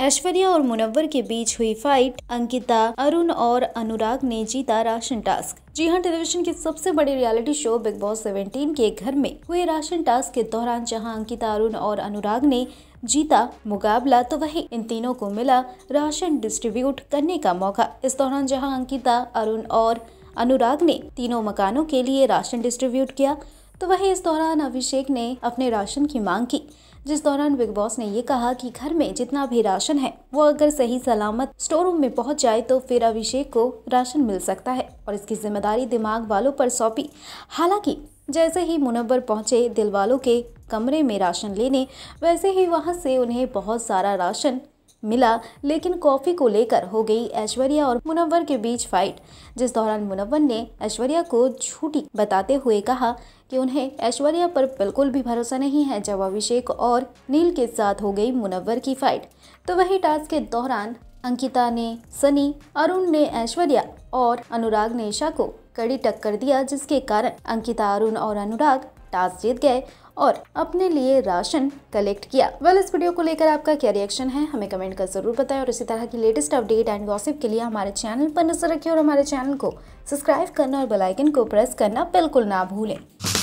ऐश्वर्या और मुनव्वर के बीच हुई फाइट अंकिता अरुण और अनुराग ने जीता राशन टास्क जी हाँ टेलीविजन के सबसे बड़े रियलिटी शो बिग बॉस 17 के घर में हुए राशन टास्क के दौरान जहां अंकिता अरुण और अनुराग ने जीता मुकाबला तो वहीं इन तीनों को मिला राशन डिस्ट्रीब्यूट करने का मौका इस दौरान जहाँ अंकिता अरुण और अनुराग ने तीनों मकानों के लिए राशन डिस्ट्रीब्यूट किया तो वहीं इस दौरान अभिषेक ने अपने राशन की मांग की जिस दौरान बिग बॉस ने ये कहा कि घर में जितना भी राशन है वो अगर सही सलामत स्टोर रूम में पहुंच जाए तो फिर अभिषेक को राशन मिल सकता है और इसकी जिम्मेदारी दिमाग वालों पर सौंपी हालांकि जैसे ही मुनव्वर पहुंचे दिल वालों के कमरे में राशन लेने वैसे ही वहां से उन्हें बहुत सारा राशन मिला लेकिन कॉफ़ी को लेकर हो गई ऐश्वर्या और मुनव्वर के बीच फाइट जिस दौरान मुनव्वर ने ऐश्वर्या को झूठी बताते हुए कहा कि उन्हें ऐश्वर्या पर बिल्कुल भी भरोसा नहीं है जब अभिषेक और नील के साथ हो गई मुनव्वर की फाइट तो वही टास्क के दौरान अंकिता ने सनी अरुण ने ऐश्वर्या और अनुराग ने ईशा को कड़ी टक्कर दिया जिसके कारण अंकिता अरुण और अनुराग टास्क जीत गए और अपने लिए राशन कलेक्ट किया वेल इस वीडियो को लेकर आपका क्या रिएक्शन है हमें कमेंट कर जरूर बताएं और इसी तरह की लेटेस्ट अपडेट एंड गॉसिप के लिए हमारे चैनल पर नजर रखें और हमारे चैनल को सब्सक्राइब करना और बेल आइकन को प्रेस करना बिल्कुल ना भूलें